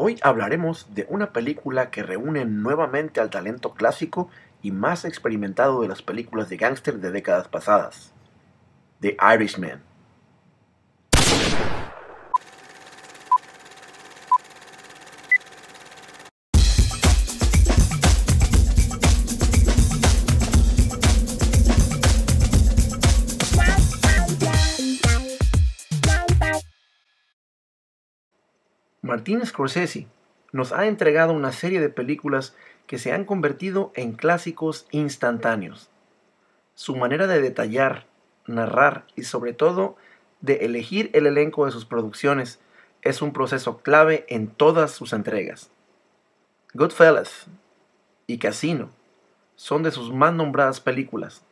Hoy hablaremos de una película que reúne nuevamente al talento clásico y más experimentado de las películas de gángster de décadas pasadas, The Irishman. Martin Scorsese nos ha entregado una serie de películas que se han convertido en clásicos instantáneos. Su manera de detallar, narrar y sobre todo de elegir el elenco de sus producciones es un proceso clave en todas sus entregas. Goodfellas y Casino son de sus más nombradas películas,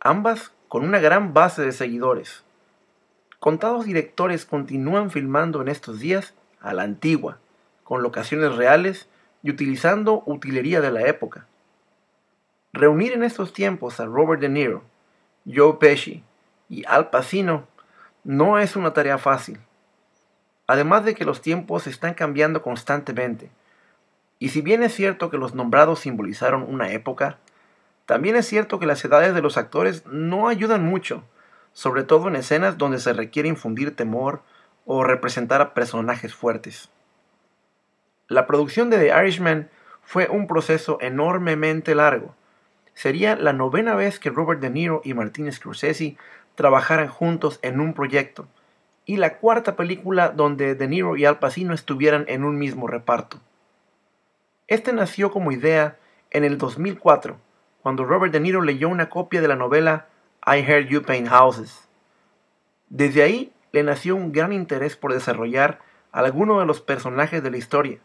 ambas con una gran base de seguidores. Contados directores continúan filmando en estos días a la antigua, con locaciones reales y utilizando utilería de la época. Reunir en estos tiempos a Robert De Niro, Joe Pesci y Al Pacino no es una tarea fácil. Además de que los tiempos están cambiando constantemente, y si bien es cierto que los nombrados simbolizaron una época, también es cierto que las edades de los actores no ayudan mucho, sobre todo en escenas donde se requiere infundir temor o representar a personajes fuertes. La producción de The Irishman fue un proceso enormemente largo. Sería la novena vez que Robert De Niro y Martin Scorsese trabajaran juntos en un proyecto, y la cuarta película donde De Niro y Al Pacino estuvieran en un mismo reparto. Este nació como idea en el 2004, cuando Robert De Niro leyó una copia de la novela I Heard You Paint Houses. Desde ahí le nació un gran interés por desarrollar alguno de los personajes de la historia,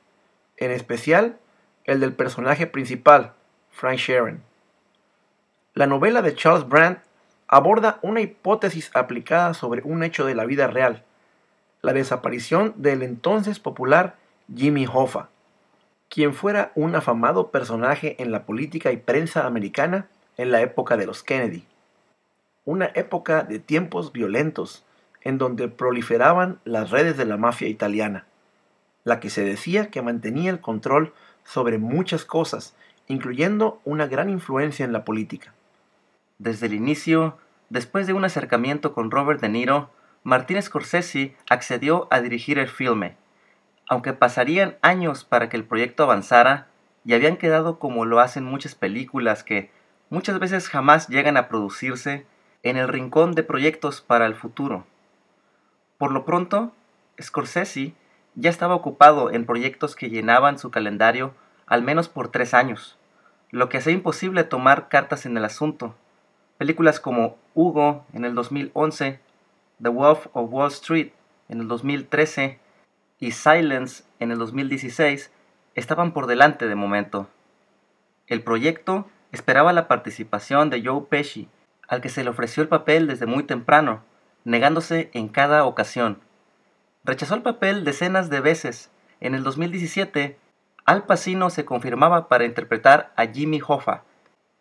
en especial el del personaje principal, Frank Sharon. La novela de Charles Brandt aborda una hipótesis aplicada sobre un hecho de la vida real, la desaparición del entonces popular Jimmy Hoffa, quien fuera un afamado personaje en la política y prensa americana en la época de los Kennedy, una época de tiempos violentos en donde proliferaban las redes de la mafia italiana, la que se decía que mantenía el control sobre muchas cosas, incluyendo una gran influencia en la política. Desde el inicio, después de un acercamiento con Robert De Niro, Martin Scorsese accedió a dirigir el filme. Aunque pasarían años para que el proyecto avanzara, y habían quedado como lo hacen muchas películas que muchas veces jamás llegan a producirse, en el rincón de proyectos para el futuro. Por lo pronto, Scorsese ya estaba ocupado en proyectos que llenaban su calendario al menos por tres años, lo que hacía imposible tomar cartas en el asunto. Películas como Hugo en el 2011, The Wolf of Wall Street en el 2013 y Silence en el 2016 estaban por delante de momento. El proyecto esperaba la participación de Joe Pesci, al que se le ofreció el papel desde muy temprano, negándose en cada ocasión. Rechazó el papel decenas de veces. En el 2017, Al Pacino se confirmaba para interpretar a Jimmy Hoffa,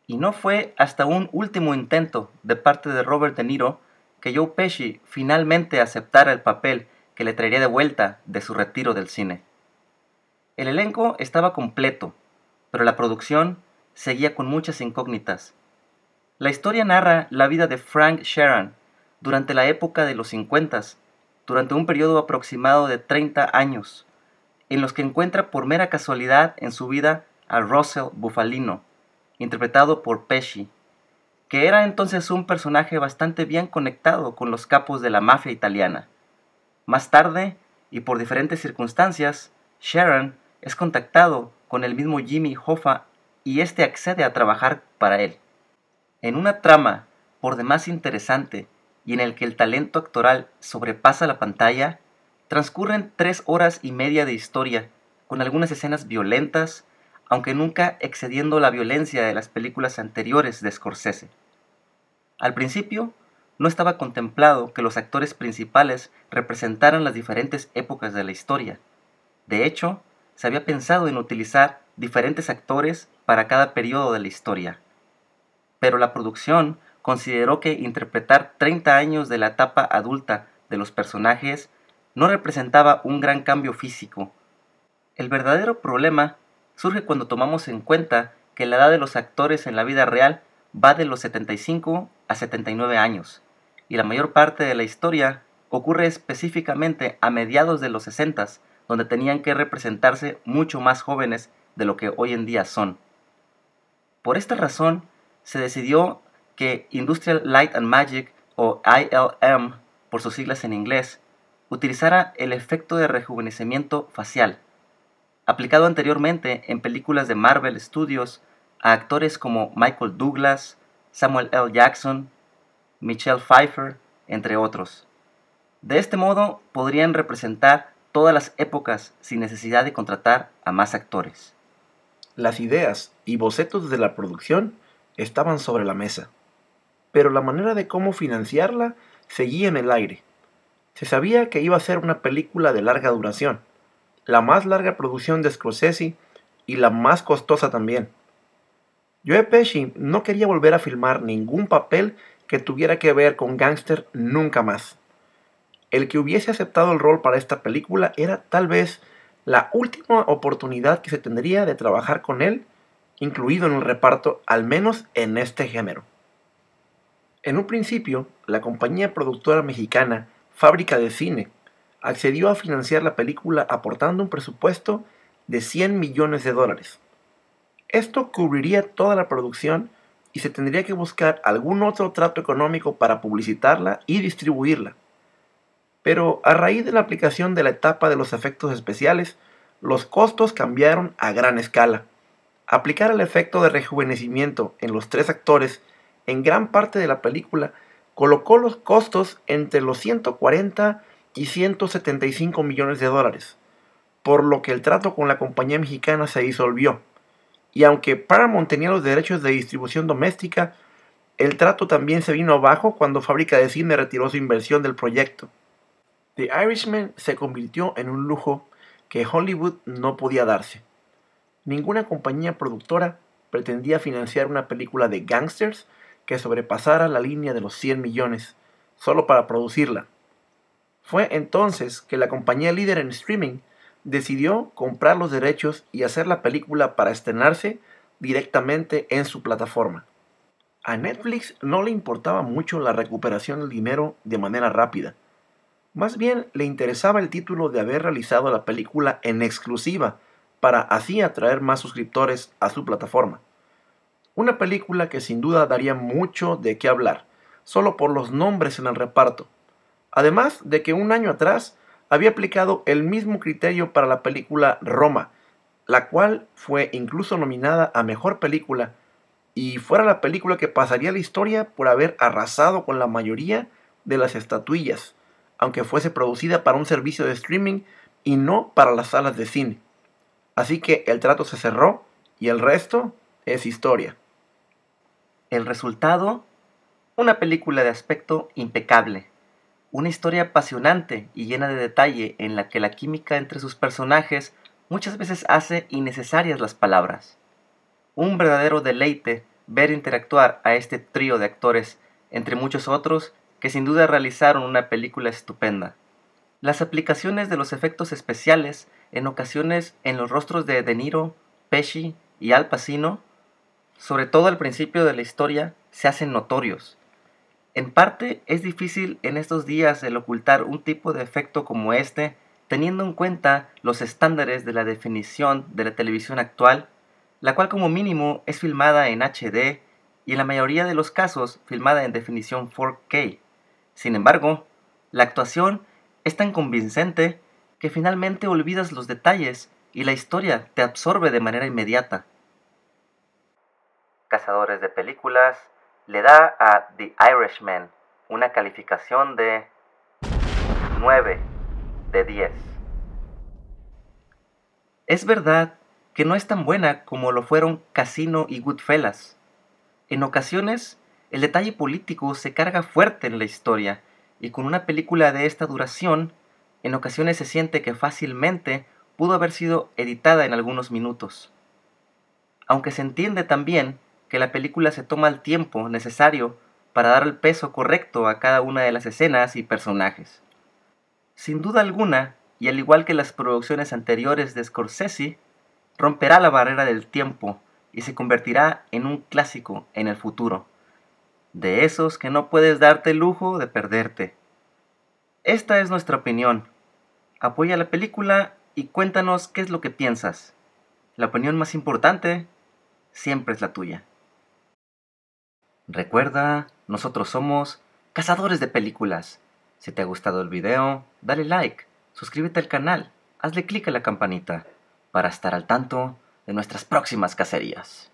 y no fue hasta un último intento de parte de Robert De Niro que Joe Pesci finalmente aceptara el papel que le traería de vuelta de su retiro del cine. El elenco estaba completo, pero la producción seguía con muchas incógnitas. La historia narra la vida de Frank Sharon durante la época de los 50, durante un periodo aproximado de 30 años, en los que encuentra por mera casualidad en su vida a Russell Bufalino, interpretado por Pesci, que era entonces un personaje bastante bien conectado con los capos de la mafia italiana. Más tarde, y por diferentes circunstancias, Sharon es contactado con el mismo Jimmy Hoffa y este accede a trabajar para él. En una trama por demás interesante y en el que el talento actoral sobrepasa la pantalla, transcurren tres horas y media de historia, con algunas escenas violentas, aunque nunca excediendo la violencia de las películas anteriores de Scorsese. Al principio, no estaba contemplado que los actores principales representaran las diferentes épocas de la historia. De hecho, se había pensado en utilizar diferentes actores para cada periodo de la historia. Pero la producción consideró que interpretar 30 años de la etapa adulta de los personajes no representaba un gran cambio físico. El verdadero problema surge cuando tomamos en cuenta que la edad de los actores en la vida real va de los 75 a 79 años, y la mayor parte de la historia ocurre específicamente a mediados de los 60, donde tenían que representarse mucho más jóvenes de lo que hoy en día son. Por esta razón, se decidió que Industrial Light and Magic, o ILM por sus siglas en inglés, utilizara el efecto de rejuvenecimiento facial, aplicado anteriormente en películas de Marvel Studios a actores como Michael Douglas, Samuel L. Jackson, Michelle Pfeiffer, entre otros. De este modo podrían representar todas las épocas sin necesidad de contratar a más actores. Las ideas y bocetos de la producción estaban sobre la mesa pero la manera de cómo financiarla seguía en el aire. Se sabía que iba a ser una película de larga duración, la más larga producción de Scorsese y la más costosa también. Joe Pesci no quería volver a filmar ningún papel que tuviera que ver con Gangster nunca más. El que hubiese aceptado el rol para esta película era tal vez la última oportunidad que se tendría de trabajar con él, incluido en el reparto, al menos en este género. En un principio, la compañía productora mexicana Fábrica de Cine accedió a financiar la película aportando un presupuesto de 100 millones de dólares. Esto cubriría toda la producción y se tendría que buscar algún otro trato económico para publicitarla y distribuirla. Pero a raíz de la aplicación de la etapa de los efectos especiales, los costos cambiaron a gran escala. Aplicar el efecto de rejuvenecimiento en los tres actores en gran parte de la película, colocó los costos entre los 140 y 175 millones de dólares, por lo que el trato con la compañía mexicana se disolvió. Y aunque Paramount tenía los derechos de distribución doméstica, el trato también se vino abajo cuando Fábrica de Cine retiró su inversión del proyecto. The Irishman se convirtió en un lujo que Hollywood no podía darse. Ninguna compañía productora pretendía financiar una película de gangsters que sobrepasara la línea de los 100 millones, solo para producirla. Fue entonces que la compañía líder en streaming decidió comprar los derechos y hacer la película para estrenarse directamente en su plataforma. A Netflix no le importaba mucho la recuperación del dinero de manera rápida. Más bien le interesaba el título de haber realizado la película en exclusiva para así atraer más suscriptores a su plataforma. Una película que sin duda daría mucho de qué hablar, solo por los nombres en el reparto. Además de que un año atrás había aplicado el mismo criterio para la película Roma, la cual fue incluso nominada a Mejor Película, y fuera la película que pasaría la historia por haber arrasado con la mayoría de las estatuillas, aunque fuese producida para un servicio de streaming y no para las salas de cine. Así que el trato se cerró y el resto es historia. El resultado, una película de aspecto impecable, una historia apasionante y llena de detalle en la que la química entre sus personajes muchas veces hace innecesarias las palabras. Un verdadero deleite ver interactuar a este trío de actores, entre muchos otros, que sin duda realizaron una película estupenda. Las aplicaciones de los efectos especiales, en ocasiones en los rostros de De Niro, Pesci y Al Pacino, sobre todo al principio de la historia, se hacen notorios. En parte es difícil en estos días el ocultar un tipo de efecto como este, teniendo en cuenta los estándares de la definición de la televisión actual, la cual como mínimo es filmada en HD y en la mayoría de los casos filmada en definición 4K. Sin embargo, la actuación es tan convincente que finalmente olvidas los detalles y la historia te absorbe de manera inmediata cazadores de películas, le da a The Irishman una calificación de 9 de 10. Es verdad que no es tan buena como lo fueron Casino y Goodfellas. En ocasiones, el detalle político se carga fuerte en la historia, y con una película de esta duración, en ocasiones se siente que fácilmente pudo haber sido editada en algunos minutos. Aunque se entiende también que la película se toma el tiempo necesario para dar el peso correcto a cada una de las escenas y personajes. Sin duda alguna, y al igual que las producciones anteriores de Scorsese, romperá la barrera del tiempo y se convertirá en un clásico en el futuro, de esos que no puedes darte el lujo de perderte. Esta es nuestra opinión. Apoya la película y cuéntanos qué es lo que piensas. La opinión más importante siempre es la tuya. Recuerda, nosotros somos cazadores de películas. Si te ha gustado el video, dale like, suscríbete al canal, hazle clic a la campanita para estar al tanto de nuestras próximas cacerías.